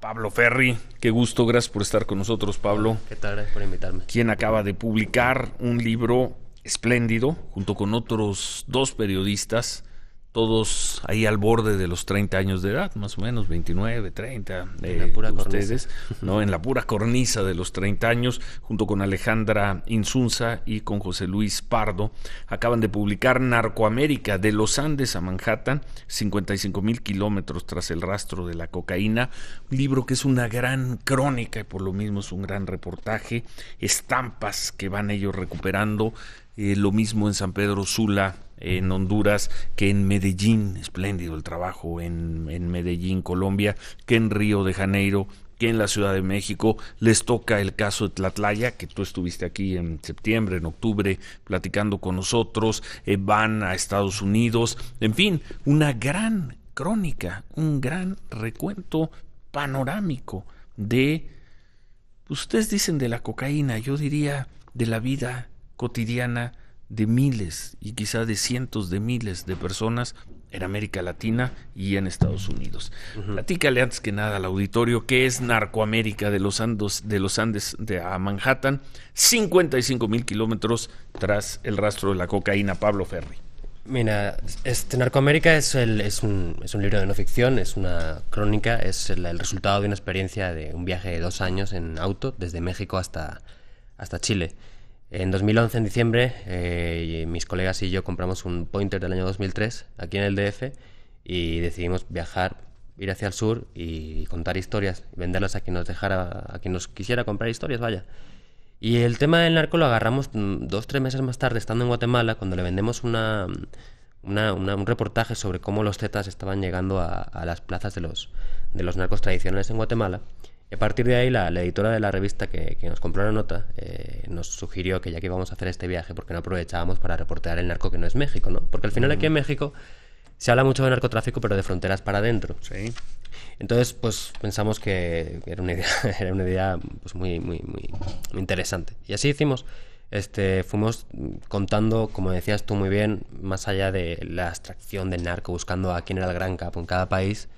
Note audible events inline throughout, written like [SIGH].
Pablo Ferri, qué gusto, gracias por estar con nosotros, Pablo. ¿Qué tal? Gracias por invitarme. Quien acaba de publicar un libro espléndido junto con otros dos periodistas todos ahí al borde de los 30 años de edad, más o menos, 29, 30, en eh, la pura ustedes, cornisa. En la pura cornisa de los 30 años, junto con Alejandra Insunza y con José Luis Pardo, acaban de publicar Narcoamérica, de los Andes a Manhattan, 55 mil kilómetros tras el rastro de la cocaína, un libro que es una gran crónica y por lo mismo es un gran reportaje, estampas que van ellos recuperando, eh, lo mismo en San Pedro Sula, en Honduras, que en Medellín, espléndido el trabajo en, Medellín, Colombia, que en Río de Janeiro, que en la Ciudad de México les toca el caso de Tlatlaya, que tú estuviste aquí en septiembre, en octubre, platicando con nosotros, eh, van a Estados Unidos, en fin, una gran crónica, un gran recuento panorámico de, ustedes dicen de la cocaína, yo diría de la vida cotidiana de miles y quizá de cientos de miles de personas en América Latina y en Estados Unidos. Platícale antes que nada al auditorio qué es Narcoamérica de los Andes de los Andes de a Manhattan, 55 mil kilómetros tras el rastro de la cocaína. Pablo Ferri. Mira, este Narcoamérica es, es, un, libro de no ficción, es una crónica, es el, resultado de una experiencia de un viaje de dos años en auto desde México hasta, hasta Chile. En 2011, en diciembre, eh, mis colegas y yo compramos un Pointer del año 2003 aquí en el DF y decidimos viajar, ir hacia el sur y contar historias, venderlas a quien nos dejara, a quien nos quisiera comprar historias, vaya. Y el tema del narco lo agarramos mm, dos, tres meses más tarde, estando en Guatemala, cuando le vendemos una, un reportaje sobre cómo los zetas estaban llegando a, a las plazas de los, de los narcos tradicionales en Guatemala a partir de ahí, la, editora de la revista que, nos compró la nota eh, nos sugirió que ya que íbamos a hacer este viaje, porque no aprovechábamos para reportear el narco que no es México, ¿no? Porque al final aquí mm. en México se habla mucho de narcotráfico, pero de fronteras para adentro. Sí. Entonces, pues pensamos que era una idea, [LAUGHS] era una idea pues, muy, muy, muy, interesante. Y así hicimos. Este, fuimos contando, como decías tú muy bien, más allá de la abstracción del narco, buscando a quién era el gran capo en cada país,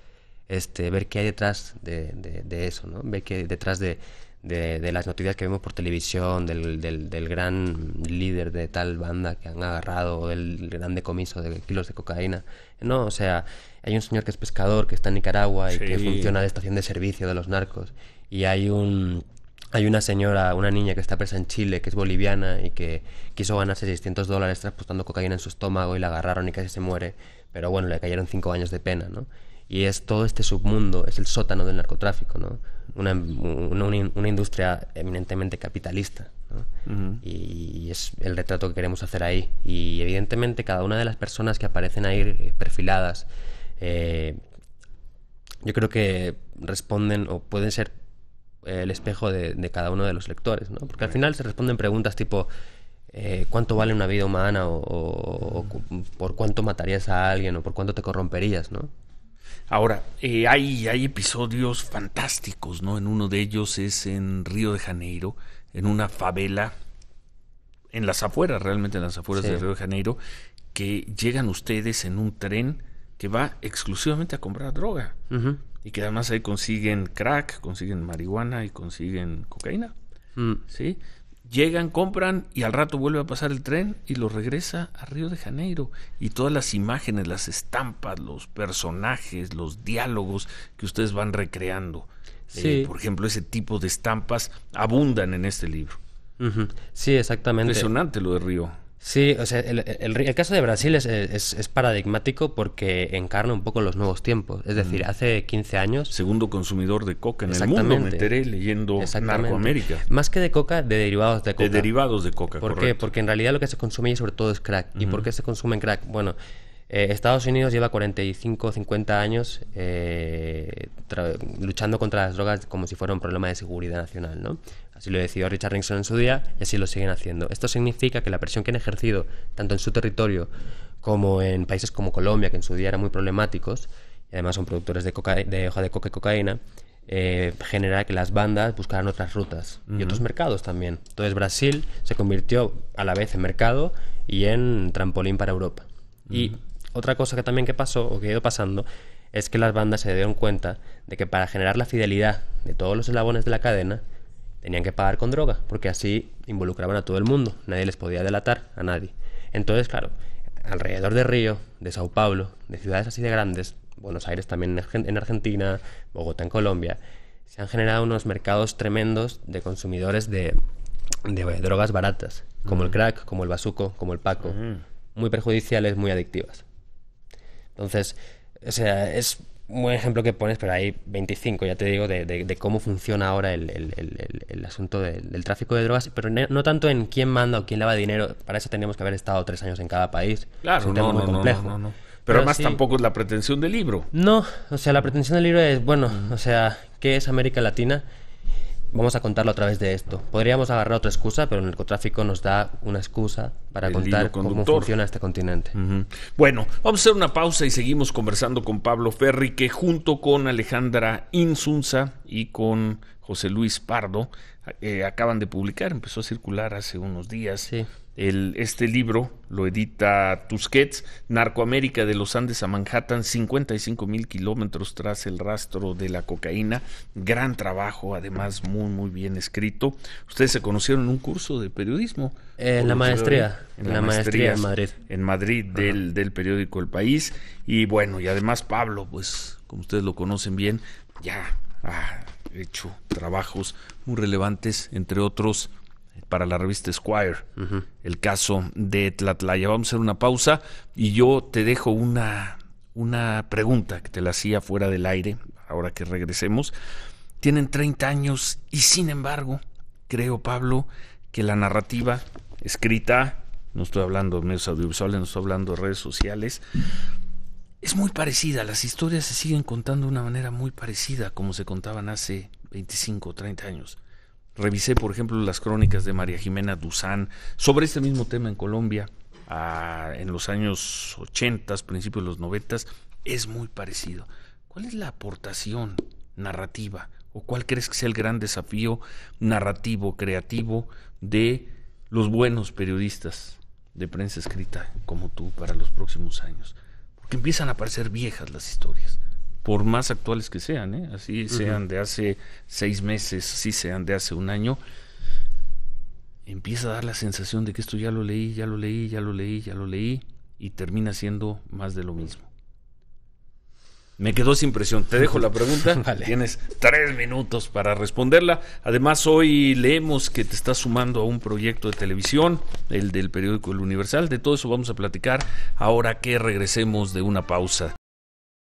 este, ver qué hay detrás de, eso, ¿no? Ver qué detrás de, las noticias que vemos por televisión, del, gran líder de tal banda que han agarrado, el del gran decomiso de kilos de cocaína. No, o sea, hay un señor que es pescador, que está en Nicaragua y que funciona de estación de servicio de los narcos. Y hay Hay una señora, una niña que está presa en Chile, que es boliviana y que quiso ganarse 600 dólares transportando cocaína en su estómago y la agarraron y casi se muere. Pero bueno, le cayeron 5 años de pena, ¿no? Y es todo este submundo, es el sótano del narcotráfico, ¿no? Una, industria eminentemente capitalista. ¿no? y, es el retrato que queremos hacer ahí. Y evidentemente cada una de las personas que aparecen ahí eh, perfiladas, eh, yo creo que responden o pueden ser eh, el espejo de, cada uno de los lectores, ¿no? Porque al final se responden preguntas tipo... cuánto vale una vida humana o, por cuánto matarías a alguien o por cuánto te corromperías, ¿no? Ahora, eh, hay, hay episodios fantásticos, ¿no? En uno de ellos es en Río de Janeiro, en una favela, en las afueras, realmente en las afueras de Río de Janeiro, que llegan ustedes en un tren que va exclusivamente a comprar droga. Y que además ahí consiguen crack, consiguen marihuana y consiguen cocaína. Mm. ¿Sí? llegan, compran y al rato vuelve a pasar el tren y lo regresa a Río de Janeiro. Y todas las imágenes, las estampas, los personajes, los diálogos que ustedes van recreando. Eh, sí. por ejemplo, ese tipo de estampas abundan en este libro. Sí, exactamente. Impresionante lo de Río. Sí, o sea, el, caso de Brasil es, paradigmático porque encarna un poco los nuevos tiempos. Es decir, mm. hace 15 años. Segundo consumidor de coca en el mundo, me enteré leyendo Narcoamérica. Más que de coca, de derivados de coca. De derivados de coca, ¿Por qué? Porque en realidad lo que se consume sobre todo es crack. ¿Y por qué se consume en crack? Bueno. Eh, Estados Unidos lleva 45 50 años eh, luchando contra las drogas como si fuera un problema de seguridad nacional, ¿no? Así lo decidió Richard Nixon en su día y así lo siguen haciendo. Esto significa que la presión que han ejercido tanto en su territorio como en países como Colombia, que en su día eran muy problemáticos, y además son productores de, de hoja de coca y cocaína, eh, genera que las bandas buscaran otras rutas y otros mercados también. Entonces Brasil se convirtió a la vez en mercado y en trampolín para Europa. Otra cosa que también que pasó o que ha ido pasando es que las bandas se dieron cuenta de que para generar la fidelidad de todos los eslabones de la cadena tenían que pagar con droga, porque así involucraban a todo el mundo, nadie les podía delatar a nadie. Entonces, claro, alrededor de Río, de Sao Paulo, de ciudades así de grandes, Buenos Aires también en Argentina, Bogotá en Colombia, se han generado unos mercados tremendos de consumidores de, drogas baratas, como el mm. crack, como el basuco, como el paco, mm. muy perjudiciales, muy adictivas. Entonces, o sea, es un buen ejemplo que pones, pero hay 25, ya te digo, de, cómo funciona ahora el, asunto del, tráfico de drogas, pero no tanto en quién manda o quién lava dinero, para eso teníamos que haber estado tres años en cada país. Claro, es un tema muy complejo. pero, además tampoco es la pretensión del libro. No, o sea, la pretensión del libro es, bueno, o sea, ¿qué es América Latina? vamos a contarlo a través de esto. Podríamos agarrar otra excusa, pero el narcotráfico nos da una excusa para contar cómo funciona este continente. Bueno, vamos a hacer una pausa y seguimos conversando con Pablo Ferri, que junto con Alejandra Insunza y con José Luis Pardo eh, acaban de publicar, empezó a circular hace unos días este libro lo edita Tusquets, Narcoamérica de los Andes a Manhattan, 55 mil kilómetros tras el rastro de la cocaína. Gran trabajo, además muy, muy bien escrito. Ustedes se conocieron en un curso de periodismo. en la maestría. En la, maestría, en Madrid. En Madrid del, del periódico El País. Y bueno, y además Pablo, pues como ustedes lo conocen bien, ya ha hecho trabajos muy relevantes, entre otros para la revista Esquire el caso de Tlatlaya. Vamos a hacer una pausa y yo te dejo una, una pregunta que te la hacía fuera del aire, ahora que regresemos. Tienen 30 años y sin embargo, creo Pablo, que la narrativa escrita, no estoy hablando de medios audiovisuales, no estoy hablando de redes sociales, es muy parecida, las historias se siguen contando de una manera muy parecida como se contaban hace 25 o 30 años. Revisé, por ejemplo, las crónicas de María Jimena Duzán sobre este mismo tema en Colombia ah, en los años 80, principios de los 90, es muy parecido. ¿Cuál es la aportación narrativa o cuál crees que sea el gran desafío narrativo, creativo de los buenos periodistas de prensa escrita como tú para los próximos años? Porque empiezan a parecer viejas las historias por más actuales que sean, ¿eh? así sean de hace seis meses, así sean de hace un año, empieza a dar la sensación de que esto ya lo leí, ya lo leí, ya lo leí, ya lo leí, y termina siendo más de lo mismo. Me quedó sin presión. Te dejo la pregunta. [LAUGHS] Tienes tres minutos para responderla. Además, hoy leemos que te estás sumando a un proyecto de televisión, el del periódico El Universal. De todo eso vamos a platicar ahora que regresemos de una pausa.